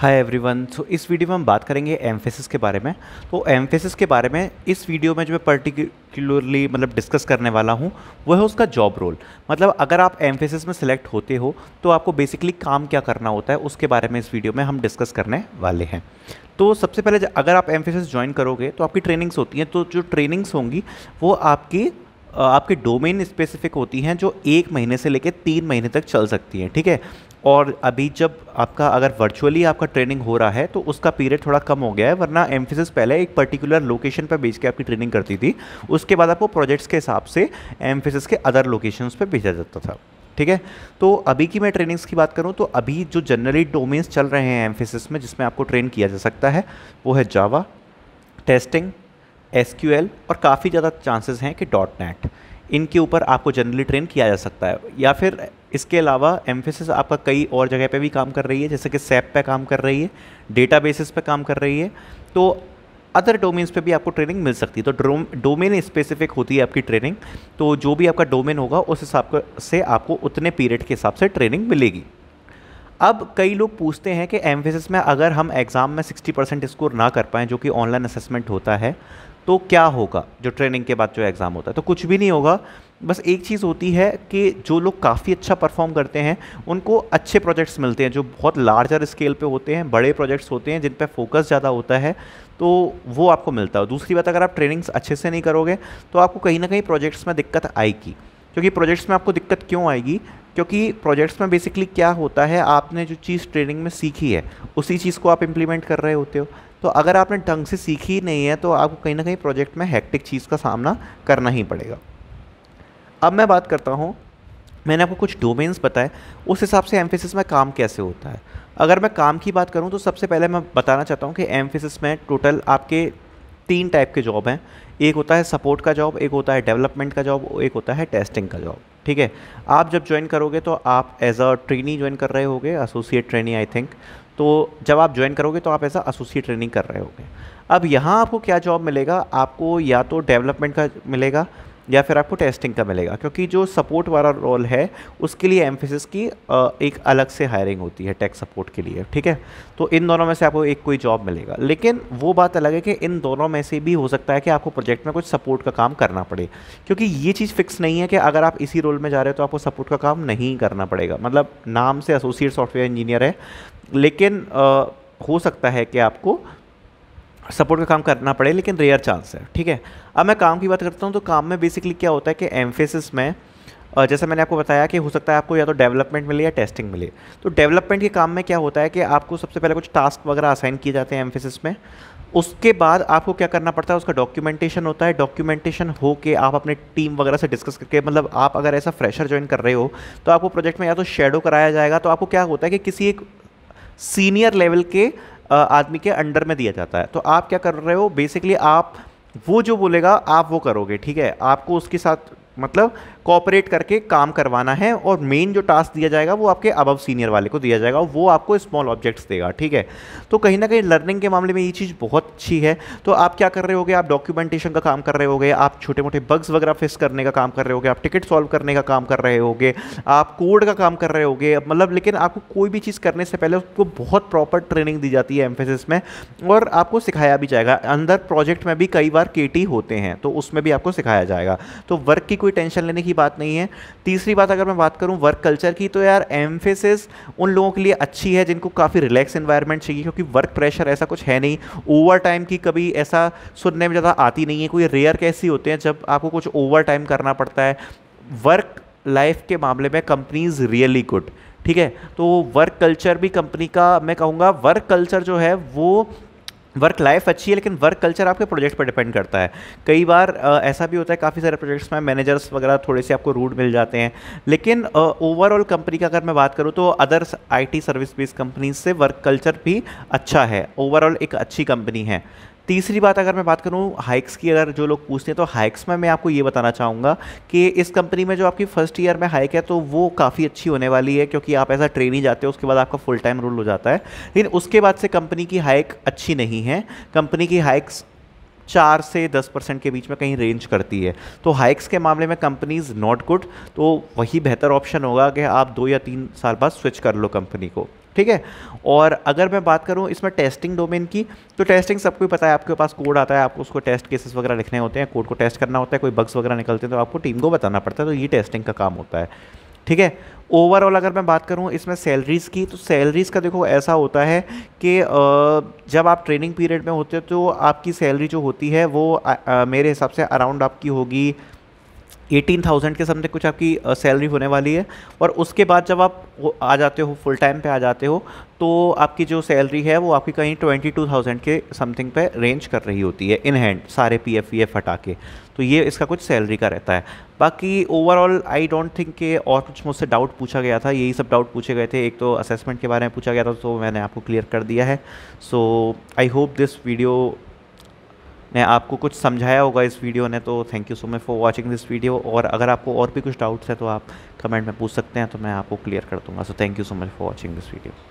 hi everyone so इस video में हम बात करेंगे एम्फेसिस के बारे में तो एम्फेसिस के बारे में इस वीडियो में जो मैं पर्टिकुलरली मतलब डिस्कस करने वाला हूँ वो है उसका जॉब रोल मतलब अगर आप एम्फेसिस में सेलेक्ट होते हो तो आपको बेसिकली काम क्या करना होता है उसके बारे में इस वीडियो में हम डिस्कस करने वाले हैं तो सबसे पहले अगर आप एम्फेसिस ज्वाइन करोगे तो आपकी ट्रेनिंग्स होती हैं तो जो ट्रेनिंग्स होंगी वो आपकी आपके डोमेन स्पेसिफिक होती हैं जो एक महीने से लेकर तीन महीने तक चल सकती हैं ठीक है और अभी जब आपका अगर वर्चुअली आपका ट्रेनिंग हो रहा है तो उसका पीरियड थोड़ा कम हो गया है वरना एम्फिसिस पहले एक पर्टिकुलर लोकेशन पर भेज के आपकी ट्रेनिंग करती थी उसके बाद आपको प्रोजेक्ट्स के हिसाब से एम्फिसिस के अदर लोकेशंस पर भेजा जाता था ठीक है तो अभी की मैं ट्रेनिंग्स की बात करूँ तो अभी जो जनरली डोमेन्स चल रहे हैं एम्फिसिस में जिसमें आपको ट्रेन किया जा सकता है वो है जावा टेस्टिंग एस और काफ़ी ज़्यादा चांसेस हैं कि डॉट नेट इनके ऊपर आपको जनरली ट्रेन किया जा सकता है या फिर इसके अलावा एम्फेसिस आपका कई और जगह पे भी काम कर रही है जैसे कि सैप पे काम कर रही है डेटा बेसिस पर काम कर रही है तो अदर डोमेन्स पे भी आपको ट्रेनिंग मिल सकती है तो डोमेन स्पेसिफिक होती है आपकी ट्रेनिंग तो जो भी आपका डोमेन होगा उस हिसाब से आपको उतने पीरियड के हिसाब से ट्रेनिंग मिलेगी अब कई लोग पूछते हैं कि एम्फेसिस में अगर हम एग्ज़ाम में 60 परसेंट स्कोर ना कर पाएँ जो कि ऑनलाइन असेसमेंट होता है तो क्या होगा जो ट्रेनिंग के बाद जो एग्ज़ाम होता है तो कुछ भी नहीं होगा बस एक चीज़ होती है कि जो लोग काफ़ी अच्छा परफॉर्म करते हैं उनको अच्छे प्रोजेक्ट्स मिलते हैं जो बहुत लार्जर स्केल पे होते हैं बड़े प्रोजेक्ट्स होते हैं जिन पर फोकस ज़्यादा होता है तो वो आपको मिलता है दूसरी बात अगर आप ट्रेनिंग्स अच्छे से नहीं करोगे तो आपको कहीं ना कहीं प्रोजेक्ट्स में दिक्कत आएगी क्योंकि प्रोजेक्ट्स में आपको दिक्कत क्यों आएगी क्योंकि प्रोजेक्ट्स में बेसिकली क्या होता है आपने जो चीज़ ट्रेनिंग में सीखी है उसी चीज़ को आप इम्प्लीमेंट कर रहे होते हो तो अगर आपने ढंग से सीखी नहीं है तो आपको कहीं ना कहीं प्रोजेक्ट में हैक्टिक चीज़ का सामना करना ही पड़ेगा अब मैं बात करता हूँ मैंने आपको कुछ डोमेन्स बताए उस हिसाब से एम्फेसिस में काम कैसे होता है अगर मैं काम की बात करूँ तो सबसे पहले मैं बताना चाहता हूँ कि एम्फेसिस में टोटल आपके तीन टाइप के जॉब हैं एक होता है सपोर्ट का जॉब एक होता है डेवलपमेंट का जॉब एक होता है टेस्टिंग का जॉब ठीक है आप जब ज्वाइन करोगे तो आप एज अ ट्रेनी ज्वाइन कर रहे होगे एसोसिएट ट्रेनी आई थिंक तो जब आप ज्वाइन करोगे तो आप ऐसा एसोसिएट ट्रेनिंग कर रहे होगे अब यहाँ आपको क्या जॉब मिलेगा आपको या तो डेवलपमेंट का मिलेगा या फिर आपको टेस्टिंग का मिलेगा क्योंकि जो सपोर्ट वाला रोल है उसके लिए एम्फेसिस की एक अलग से हायरिंग होती है टेक सपोर्ट के लिए ठीक है तो इन दोनों में से आपको एक कोई जॉब मिलेगा लेकिन वो बात अलग है कि इन दोनों में से भी हो सकता है कि आपको प्रोजेक्ट में कुछ सपोर्ट का काम करना पड़े क्योंकि ये चीज़ फिक्स नहीं है कि अगर आप इसी रोल में जा रहे हो तो आपको सपोर्ट का काम नहीं करना पड़ेगा मतलब नाम से एसोसिएट सॉफ्टवेयर इंजीनियर है लेकिन आ, हो सकता है कि आपको सपोर्ट का काम करना पड़े लेकिन रेयर चांस है ठीक है अब मैं काम की बात करता हूँ तो काम में बेसिकली क्या होता है कि एम्फेसिस में जैसा मैंने आपको बताया कि हो सकता है आपको या तो डेवलपमेंट मिले या टेस्टिंग मिले तो डेवलपमेंट के काम में क्या होता है कि आपको सबसे पहले कुछ टास्क वगैरह असाइन किए जाते हैं एम्फेसिस में उसके बाद आपको क्या करना पड़ता है उसका डॉक्यूमेंटेशन होता है डॉक्यूमेंटेशन हो के आप अपने टीम वगैरह से डिस्कस करके मतलब आप अगर ऐसा फ्रेशर ज्वाइन कर रहे हो तो आपको प्रोजेक्ट में या तो शेडो कराया जाएगा तो आपको क्या होता है कि किसी एक सीनियर लेवल के आदमी के अंडर में दिया जाता है तो आप क्या कर रहे हो बेसिकली आप वो जो बोलेगा आप वो करोगे ठीक है आपको उसके साथ मतलब कॉपरेट करके काम करवाना है और मेन जो टास्क दिया जाएगा वो आपके अबव सीनियर वाले को दिया जाएगा वो आपको स्मॉल ऑब्जेक्ट्स देगा ठीक है तो कहीं ना कहीं लर्निंग के मामले में ये चीज़ बहुत अच्छी है तो आप क्या कर रहे हो आप डॉक्यूमेंटेशन का काम कर रहे हो आप छोटे मोटे बग्स वगैरह फेस करने का काम कर रहे हो आप टिकट सॉल्व करने का काम कर रहे होगे आप कोड का काम कर रहे हो मतलब लेकिन आपको कोई भी चीज़ करने से पहले उसको बहुत प्रॉपर ट्रेनिंग दी जाती है एम्फेसिस में और आपको सिखाया भी जाएगा अंदर प्रोजेक्ट में भी कई बार के होते हैं तो उसमें भी आपको सिखाया जाएगा तो वर्क की कोई कोई टेंशन लेने की बात नहीं है तीसरी बात अगर मैं बात करूँ वर्क कल्चर की तो यार एम्फेसिस उन लोगों के लिए अच्छी है जिनको काफ़ी रिलैक्स इन्वायरमेंट चाहिए क्योंकि वर्क प्रेशर ऐसा कुछ है नहीं ओवर टाइम की कभी ऐसा सुनने में ज़्यादा आती नहीं है कोई रेयर कैसी होते हैं जब आपको कुछ ओवर टाइम करना पड़ता है वर्क लाइफ के मामले में कंपनीज रियली गुड ठीक है तो वर्क कल्चर भी कंपनी का मैं कहूँगा वर्क कल्चर जो है वो वर्क लाइफ अच्छी है लेकिन वर्क कल्चर आपके प्रोजेक्ट पर डिपेंड करता है कई बार आ, ऐसा भी होता है काफ़ी सारे प्रोजेक्ट्स में मैनेजर्स वगैरह थोड़े से आपको रूड मिल जाते हैं लेकिन ओवरऑल कंपनी का अगर मैं बात करूँ तो other IT service based companies से वर्क कल्चर भी अच्छा है ओवरऑल एक अच्छी कंपनी है तीसरी बात अगर मैं बात करूँ हाइक्स की अगर जो लोग पूछते हैं तो हाइक्स में मैं आपको ये बताना चाहूँगा कि इस कंपनी में जो आपकी फर्स्ट ईयर में हाइक है तो वो काफ़ी अच्छी होने वाली है क्योंकि आप ऐसा ट्रेन ही जाते हो उसके बाद आपका फुल टाइम रूल हो जाता है लेकिन उसके बाद से कंपनी की हाइक अच्छी नहीं है कंपनी की हाइक्स चार से दस परसेंट के बीच में कहीं रेंज करती है तो हाइक्स के मामले में कंपनीज नॉट गुड तो वही बेहतर ऑप्शन होगा कि आप दो या तीन साल बाद स्विच कर लो कंपनी को ठीक है और अगर मैं बात करूँ इसमें टेस्टिंग डोमेन की तो टेस्टिंग सबको पता है आपके पास कोड आता है आपको उसको टेस्ट केसेस वगैरह लिखने होते हैं कोड को टेस्ट करना होता है कोई बग्स वगैरह निकलते हैं तो आपको टीम को बताना पड़ता है तो ये टेस्टिंग का काम होता है ठीक है ओवरऑल अगर मैं बात करूँ इसमें सैलरीज़ की तो सैलरीज़ का देखो ऐसा होता है कि जब आप ट्रेनिंग पीरियड में होते हो तो आपकी सैलरी जो होती है वो मेरे हिसाब से अराउंड आपकी होगी एटीन थाउजेंड के समथिंग कुछ आपकी सैलरी होने वाली है और उसके बाद जब आप आ जाते हो फुल टाइम पे आ जाते हो तो आपकी जो सैलरी है वो आपकी कहीं ट्वेंटी टू थाउजेंड के समथिंग पे रेंज कर रही होती है इन हैंड सारे पी एफ वी एफ हटा के तो ये इसका कुछ सैलरी का रहता है बाकी ओवरऑल आई डोंट थिंक के और कुछ मुझसे डाउट पूछा गया था यही सब डाउट पूछे गए थे एक तो असेसमेंट के बारे में पूछा गया था तो मैंने आपको क्लियर कर दिया है so I hope this video ने आपको कुछ समझाया होगा इस वीडियो ने तो thank you so much for watching this video और अगर आपको और भी कुछ डाउट्स है तो आप कमेंट में पूछ सकते हैं तो मैं आपको क्लियर कर दूँगा so thank you so much for watching this video